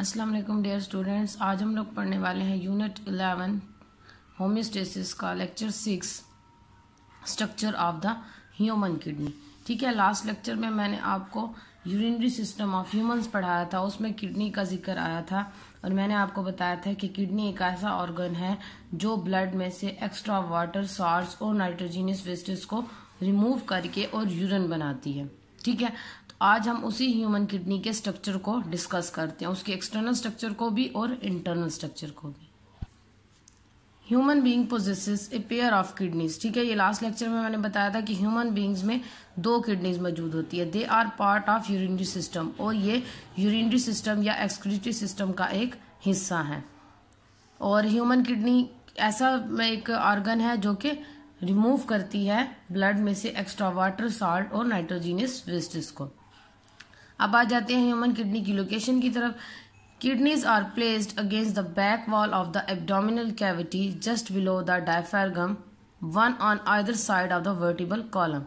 अस्सलाम वालेकुम dear students आज हम लोग पढ़ने वाले हैं यूनिट इलेवन होम्योस्टेसिस का lecture six structure of the human kidney ठीक है लास्ट लेक्चर में मैंने आपको यूरिनरी सिस्टम ऑफ ह्यूमंस पढ़ाया था उसमें किडनी का जिक्र आया था और मैंने आपको बताया था कि किडनी एक ऐसा ऑर्गन है जो ब्लड में से एक्स्ट्रा वाटर सॉल्ट और नाइट्रोजीनियस वेस्टेज को रिमूव करके और यूरिन बनाती है ठीक है आज हम उसी ह्यूमन किडनी के स्ट्रक्चर को डिस्कस करते हैं उसके एक्सटर्नल स्ट्रक्चर को भी और इंटरनल स्ट्रक्चर को भी human being possesses a pair of kidneys ठीक है ये लास्ट लेक्चर में मैंने बताया था कि ह्यूमन बींग्स में दो किडनीज मौजूद होती है they are part of urinary system और ये यूरिनरी सिस्टम या एक्सक्रीटरी सिस्टम का एक हिस्सा है और ह्यूमन किडनी ऐसा एक ऑर्गन है जो कि रिमूव करती है ब्लड में से एक्स्ट्रा वाटर सॉल्ट और नाइट्रोजीनियस वेस्टिस को अब आ जाते हैं ह्यूमन किडनी की लोकेशन की तरफ kidneys are placed against the back wall of the abdominal cavity just below the diaphragm one on either side of the vertebral column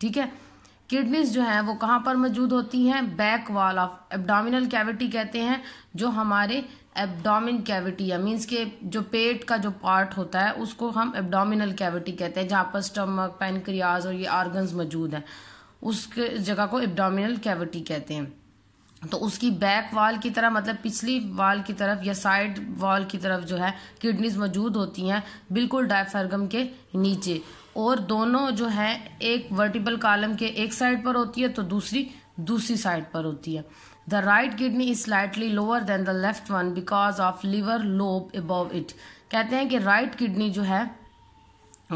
ठीक है किडनीज जो हैं वो कहाँ पर मौजूद होती हैं back wall of abdominal cavity कहते हैं जो हमारे एब्डोमिन कैविटी या मीन्स के जो पेट का जो पार्ट होता है उसको हम एब्डोमिनल कैविटी कहते हैं जहाँ पर स्टमक पेनक्रियाज और ये ऑर्गन्स मौजूद हैं उस जगह को एब्डोमिनल कैविटी कहते हैं तो उसकी बैक वाल की तरफ मतलब पिछली वाल की तरफ या साइड वाल की तरफ जो है किडनीज मौजूद होती हैं बिल्कुल डायफर्गम के नीचे और दोनों जो हैं एक वर्टिबल कॉलम के एक साइड पर होती है तो दूसरी दूसरी साइड पर होती है the right kidney is slightly lower than the left one because of liver lobe above it कहते हैं कि राइट right किडनी जो है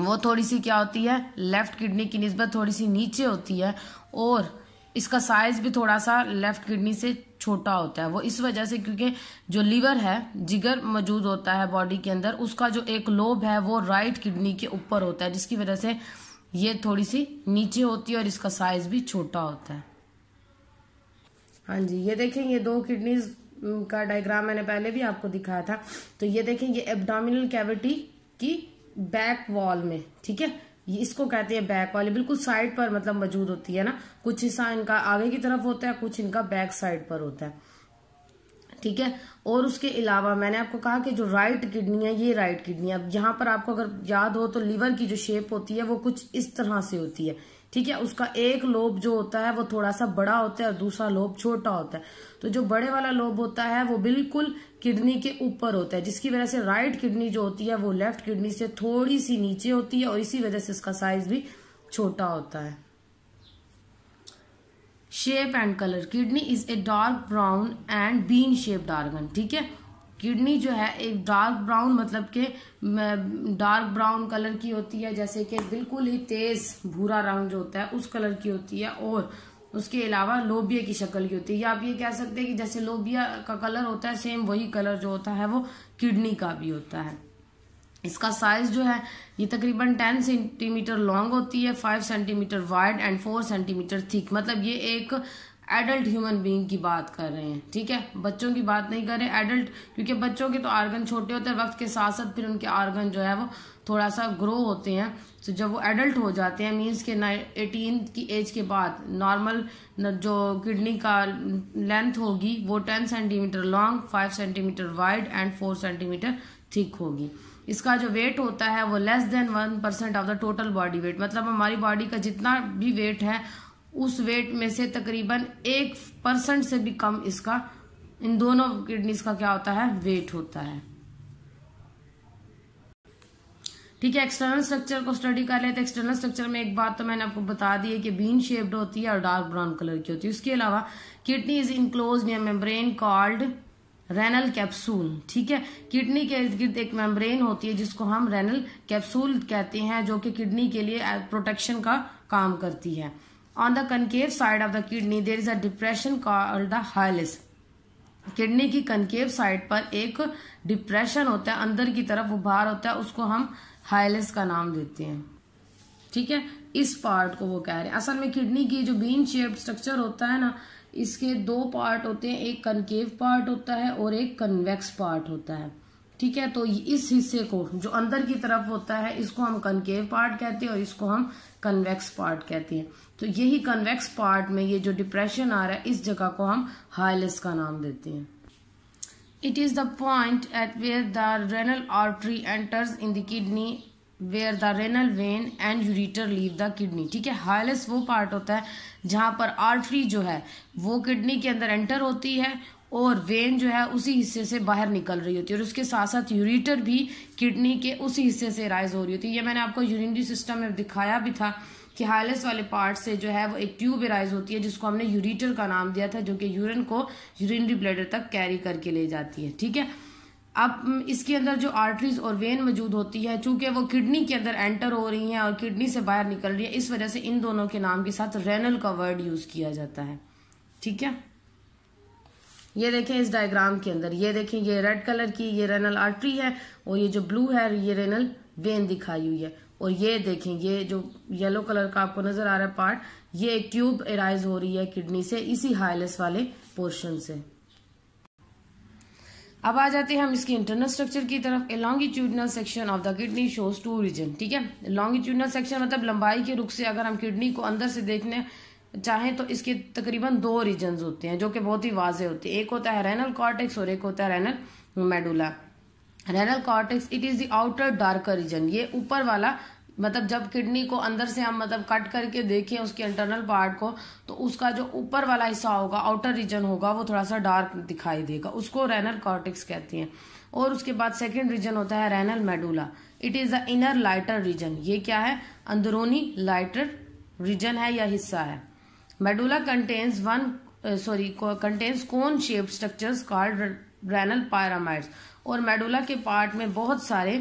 वो थोड़ी सी क्या होती है लेफ़्ट किडनी की नस्बत थोड़ी सी नीचे होती है और इसका साइज़ भी थोड़ा सा लेफ़्ट किडनी से छोटा होता है वो इस वजह से क्योंकि जो लीवर है जिगर मौजूद होता है बॉडी के अंदर उसका जो एक लोब है वो राइट किडनी के ऊपर होता है जिसकी वजह से ये थोड़ी सी नीचे होती है और इसका साइज़ भी छोटा होता है हाँ जी ये देखें ये दो किडनीज का डायग्राम मैंने पहले भी आपको दिखाया था तो ये देखें ये एबडामिनल कैविटी की बैक वॉल में ठीक है ये इसको कहते हैं बैक वाले बिल्कुल साइड पर मतलब मौजूद होती है ना कुछ हिस्सा इनका आगे की तरफ होता है कुछ इनका बैक साइड पर होता है ठीक है और उसके अलावा मैंने आपको कहा कि जो राइट किडनी है ये राइट किडनी है अब यहाँ पर आपको अगर याद हो तो लीवर की जो शेप होती है वो कुछ इस तरह से होती है ठीक है उसका एक लोब जो होता है वो थोड़ा सा बड़ा होता है और दूसरा लोब छोटा होता है तो जो बड़े वाला लोब होता है वो बिल्कुल किडनी के ऊपर होता है जिसकी वजह से राइट किडनी जो होती है वो लेफ्ट किडनी से थोड़ी सी नीचे होती है और इसी वजह से इसका साइज भी छोटा होता है shape and colour kidney is a dark brown and bean shaped organ ठीक है किडनी जो है एक डार्क ब्राउन मतलब के डार्क ब्राउन कलर की होती है जैसे कि बिल्कुल ही तेज भूरा रंग जो होता है उस कलर की होती है और उसके अलावा लोबिया की शक्ल की होती है या आप ये कह सकते हैं कि जैसे लोबिया का कलर होता है सेम वही कलर जो होता है वो किडनी का भी होता है इसका साइज जो है ये तकरीबन 10 सेंटीमीटर लॉन्ग होती है 5 centimetre wide and 4 centimetre thick मतलब ये एक एडल्ट ह्यूमन बीइंग की बात कर रहे हैं ठीक है बच्चों की बात नहीं कर रहे एडल्ट क्योंकि बच्चों के तो आर्गन छोटे होते हैं वक्त के साथ साथ फिर उनके आर्गन जो है वो थोड़ा सा ग्रो होते हैं तो जब वो एडल्ट हो जाते हैं मीन्स के एटीन की एज के बाद नॉर्मल जो किडनी का लेंथ होगी वो ten centimetre long five centimetre wide and four centimetre ठीक होगी इसका जो वेट होता है वो less than one percent of the total body weight मतलब हमारी बॉडी का जितना भी वेट है उस वेट में से तकरीबन एक परसेंट से भी कम इसका इन दोनों किडनीज का क्या होता है वेट होता है ठीक है एक्सटर्नल स्ट्रक्चर को स्टडी कर लेते एक्सटर्नल स्ट्रक्चर में एक बात तो मैंने आपको बता दी है कि बीन शेप्ड होती है और डार्क ब्राउन कलर की होती है उसके अलावा किडनी इज इनक्लोज या मेम्ब्रेन कॉल्ड रेनल कैप्सूल ठीक है किडनी के इर्द गिर्द एक मेम्ब्रेन होती है जिसको हम रेनल कैप्सूल कहते हैं जो कि किडनी के लिए प्रोटेक्शन uh, का काम करती है on the concave side of the kidney there is a depression called the hilus kidney की कनकेव साइड पर एक डिप्रेशन होता है अंदर की तरफ उभार होता है उसको हम हाइलिस का नाम देते हैं ठीक है इस पार्ट को वो कह रहे हैं असल में किडनी की जो बीन शेप स्ट्रक्चर होता है ना इसके दो पार्ट होते हैं एक कनकेव पार्ट होता है और एक कन्वेक्स पार्ट होता है ठीक है तो इस हिस्से को जो अंदर की तरफ होता है इसको हम कनकेव पार्ट कहते हैं और इसको हम कन्वेक्स पार्ट कहते हैं तो यही कन्वेक्स पार्ट में ये जो डिप्रेशन आ रहा है इस जगह को हम हाइलस का नाम देते हैं it is the point at where the renal artery enters in the kidney where the renal vein and ureter leave the kidney ठीक है हाइलेस वो पार्ट होता है जहाँ पर आर्टरी जो है वो किडनी के अंदर एंटर होती है और वेन जो है उसी हिस्से से बाहर निकल रही होती है और उसके साथ साथ यूरिटर भी किडनी के उसी हिस्से से राइज हो रही होती है ये मैंने आपको यूरिनरी सिस्टम में दिखाया भी था कि हाइलेस वाले पार्ट से जो है वो एक ट्यूब राइज होती है जिसको हमने यूरिटर का नाम दिया था जो कि यूरिन को यूरिनरी ब्लेडर तक कैरी करके ले जाती है ठीक है अब इसके अंदर जो आर्टरीज और वेन मौजूद होती है चूंकि वो किडनी के अंदर एंटर हो रही हैं और किडनी से बाहर निकल रही है इस वजह से इन दोनों के नाम के साथ रेनल का वर्ड यूज किया जाता है ठीक है ये देखें इस डायग्राम के अंदर ये देखें ये रेड कलर की ये रेनल आर्टरी है और ये जो ब्लू है ये रेनल वेन दिखाई हुई है और ये देखें ये जो येलो कलर का आपको नजर आ रहा है पार्ट ये ट्यूब एराइज हो रही है किडनी से इसी हाइलेस वाले पोर्शन से अब आ जाते हैं हम इसके इंटरनल स्ट्रक्चर की तरफ a longitudinal section of the kidney shows two region ठीक है लॉन्गिट्यूडनल सेक्शन मतलब लंबाई के रुख से अगर हम किडनी को अंदर से देखने चाहें तो इसके तकरीबन दो रीजन होते हैं जो कि बहुत ही वाजे होते हैं एक होता है रेनल कॉर्टेक्स और एक होता है renal medulla renal cortex it is the outer darker region ये ऊपर वाला मतलब जब किडनी को अंदर से हम मतलब कट करके देखें उसके इंटरनल पार्ट को तो उसका जो ऊपर वाला हिस्सा होगा आउटर रीजन होगा वो थोड़ा सा डार्क दिखाई देगा उसको रेनल कॉर्टिक्स कहती हैं और उसके बाद सेकेंड रीजन होता है renal medulla it is the inner lighter region ये क्या है अंदरूनी लाइटर रीजन है या हिस्सा है medulla contains one sorry contains cone shape structures called renal pyramids और मेडुला के पार्ट में बहुत सारे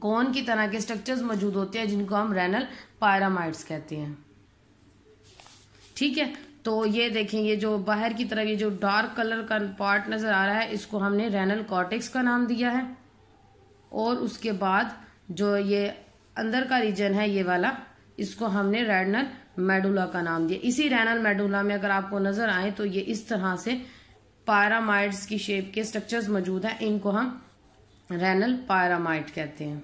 कौन की तरह के स्ट्रक्चर्स मौजूद होते हैं जिनको हम रेनल पायरामाइड्स कहते हैं ठीक है तो ये देखें ये जो बाहर की तरफ ये जो डार्क कलर का पार्ट नज़र आ रहा है इसको हमने रेनल कॉटिक्स का नाम दिया है और उसके बाद जो ये अंदर का रीजन है ये वाला इसको हमने रेनल मेडुला का नाम दिया इसी रेनल मेडुला में अगर आपको नज़र आए तो ये इस तरह से पायरामाइड्स की शेप के स्ट्रक्चर्स मौजूद हैं इनको हम रेनल पैरामाइट कहते हैं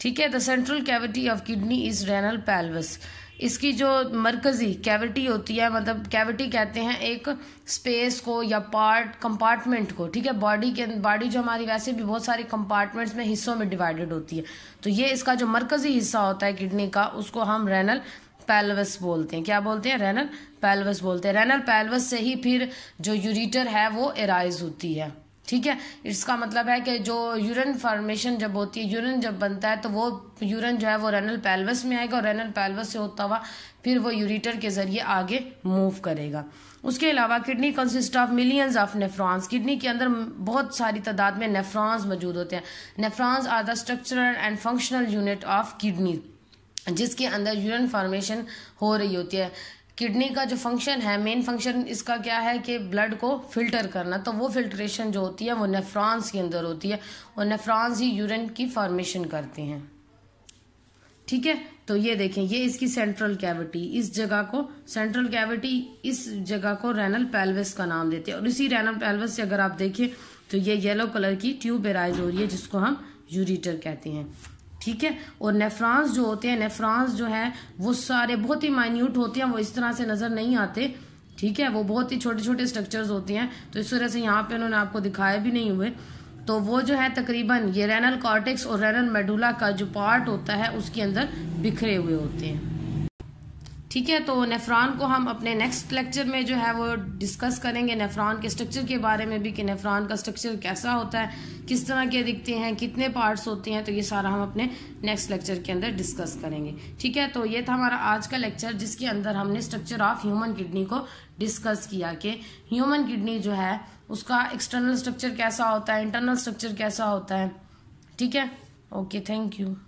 ठीक है the central cavity of kidney is renal pelvis इसकी जो मरकज़ी कैविटी होती है मतलब कैविटी कहते हैं एक स्पेस को या पार्ट कंपार्टमेंट को ठीक है बॉडी के बॉडी जो हमारी वैसे भी बहुत सारी कंपार्टमेंट्स में हिस्सों में डिवाइडेड होती है तो ये इसका जो मरकज़ी हिस्सा होता है किडनी का उसको हम रेनल पैलवस बोलते हैं क्या बोलते हैं रेनल पैलवस बोलते हैं रेनल पैलवस से ही फिर जो यूरिटर है वो एराइज होती है ठीक है इसका मतलब है कि जो यूरिन फॉर्मेशन जब होती है यूरिन जब बनता है तो वो यूरिन जो है वो रेनल पैल्वस में आएगा और रेनल पैल्वस से होता हुआ फिर वो यूरिटर के ज़रिए आगे मूव करेगा उसके अलावा kidney consist of millions of nephrons kidney के अंदर बहुत सारी तादाद में नेफ्रॉन्स मौजूद होते हैं nephrons are the structural and functional unit of kidney जिसके अंदर यूरिन फॉर्मेशन हो रही होती है किडनी का जो फंक्शन है मेन फंक्शन इसका क्या है कि ब्लड को फिल्टर करना तो वो फिल्ट्रेशन जो होती है वो नेफ्रांस के अंदर होती है और नेफ्रांस ही यूरिन की फॉर्मेशन करते हैं ठीक है तो ये देखें ये इसकी सेंट्रल कैविटी इस जगह को सेंट्रल कैविटी इस जगह को रेनल पेल्विस का नाम देते हैं और इसी रेनल पेल्विस से अगर आप देखें तो ये येलो कलर की ट्यूब एराइज हो रही है जिसको हम यूरिटर कहते हैं ठीक है और नेफ्रांस जो होते हैं नेफ्रांस जो है वो सारे बहुत ही माइन्यूट होते हैं वो इस तरह से नज़र नहीं आते ठीक है वो बहुत ही छोटे छोटे स्ट्रक्चर्स होते हैं तो इस वजह से यहाँ पे उन्होंने आपको दिखाए भी नहीं हुए तो वो जो है तकरीबन ये रेनल कॉर्टेक्स और रेनल मेडुला का जो पार्ट होता है उसके अंदर बिखरे हुए होते हैं ठीक है तो नेफ्रॉन को हम अपने नेक्स्ट लेक्चर में जो है वो डिस्कस करेंगे नेफ्रॉन के स्ट्रक्चर के बारे में भी कि नेफ्रॉन का स्ट्रक्चर कैसा होता है किस तरह के दिखते हैं कितने पार्ट्स होते हैं तो ये सारा हम अपने नेक्स्ट लेक्चर के अंदर डिस्कस करेंगे ठीक है तो ये था हमारा आज का लेक्चर जिसके अंदर हमने स्ट्रक्चर ऑफ ह्यूमन किडनी को डिस्कस किया कि ह्यूमन किडनी जो है उसका एक्सटर्नल स्ट्रक्चर कैसा होता है इंटरनल स्ट्रक्चर कैसा होता है ठीक है ओके थैंक यू